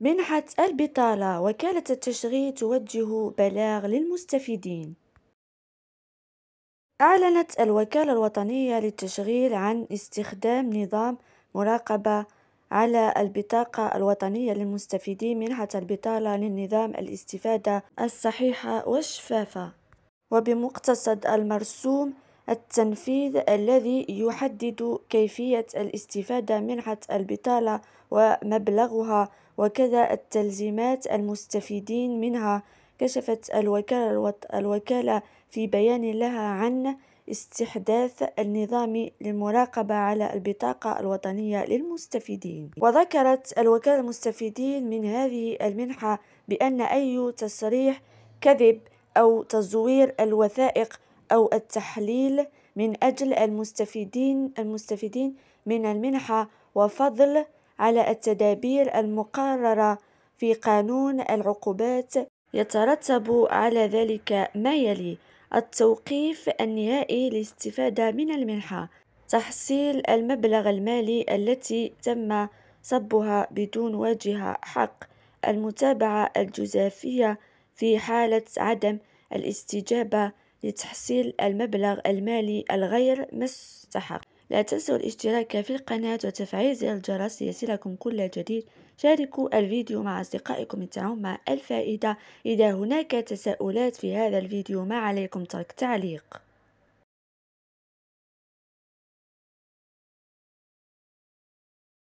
منحة البطالة وكالة التشغيل توجه بلاغ للمستفيدين أعلنت الوكالة الوطنية للتشغيل عن استخدام نظام مراقبة على البطاقة الوطنية للمستفيدين منحة البطالة للنظام الاستفادة الصحيحة والشفافة وبمقتصد المرسوم التنفيذ الذي يحدد كيفية الاستفادة منحة البطالة ومبلغها وكذا التلزيمات المستفيدين منها كشفت الوكالة, الوكالة في بيان لها عن استحداث النظام للمراقبة على البطاقة الوطنية للمستفيدين وذكرت الوكالة المستفيدين من هذه المنحة بأن أي تصريح كذب أو تزوير الوثائق أو التحليل من أجل المستفيدين المستفيدين من المنحة وفضل على التدابير المقررة في قانون العقوبات يترتب على ذلك ما يلي التوقيف النهائي للاستفادة من المنحة تحصيل المبلغ المالي التي تم صبها بدون واجهة حق المتابعة الجزافية في حالة عدم الاستجابة لتحصيل المبلغ المالي الغير مستحق لا تنسوا الاشتراك في القناة وتفعيل زر الجرس ليصلكم كل جديد شاركوا الفيديو مع أصدقائكم لتعم مع الفائدة إذا هناك تساؤلات في هذا الفيديو ما عليكم ترك تعليق